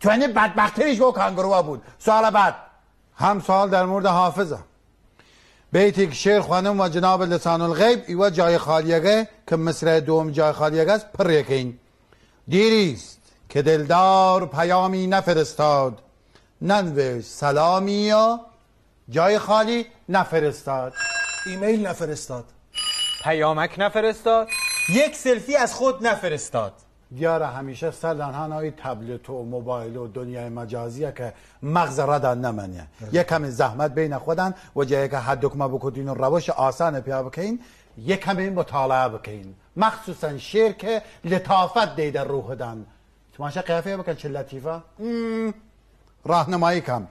توانه بدبختیش با کانگروا بود سوال بعد هم سوال در مورد حافظه بیتی که شیر خانم و جناب لسان الغیب ایوه جای خالیگه که مصره دوم جای خالیگه است پر یکین دیریست که دلدار پیامی نفرستاد ننوشت سلامی یا جای خالی نفرستاد ایمیل نفرستاد پیامک نفرستاد یک سلفی از خود نفرستاد دیار همیشه سر تنها های تبلت و موبایل و دنیای مجازی که مغز ردن نمانیه یک کمی زحمت بین خودن و جایی که حد دکمه بکنین و روش آسان پیا بکنین یک کمی مطالعه بکنین. مخصوصا شیر که لطافت دیده روح دن تماشا قیافه بکن چه لطیفه راهنمایی کم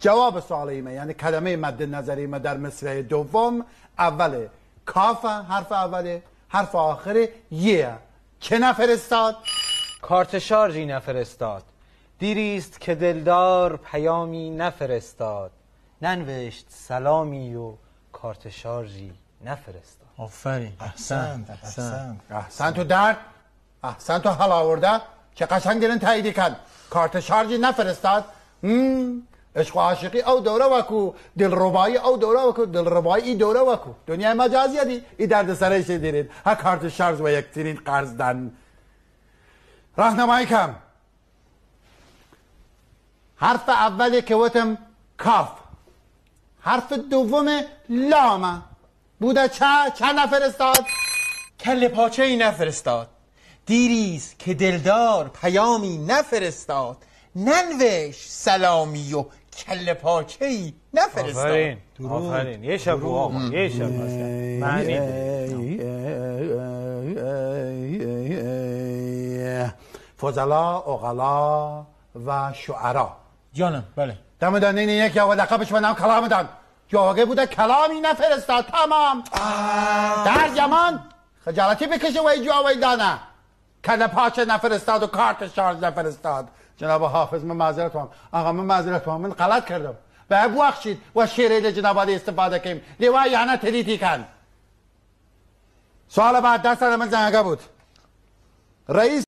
جواب سوال ایمه یعنی کلمه مد نظری ما در مصره دوم اوله کافه حرف اوله حرف آخره یه که نفرستاد کارت شارژی نفرستاد دیریست که دلدار پیامی نفرستاد ننوشت سلامی و کارت شارژی نفرستاد آفرین احسن احسن تو درد احسن تو حلاورده که قشنگ دیرن تاییدی کن کارت شارژی نفرستاد عشق عاشقی او دوره وکو ربایی او دوره وکو ربایی ای دوره وکو دنیای مجازی دی ای درد سرش دیرید ها کارت شرز و ترین قرض دن راهنمایی کم حرف اولی که وتم کاف حرف دوم لامه بوده چه چه نفرستاد کل پاچه ای نفرستاد دیریز که دلدار پیامی نفرستاد ننوش سلامی و کل پاچه ای نفرستاد آفرین آفرین یه شب رو آقا یه شب معنی فضلا اغلا و شعرا جانم بله دم دانه اینه یک یا لقبش به نام کلام دان جاگه بوده کلامی نفرستاد تمام در جمان خجالتی بکشه و جاوی دانه کل پاچه نفرستاد و کارت شارج نفرستاد جناب حافظ من معذرت آقا من معذرت من غلط کردم و ببخشید و شعر جناب علی استفاده کنیم لوا یعنی تلیتی کن سوال بعد دست من زنگه بود رئیس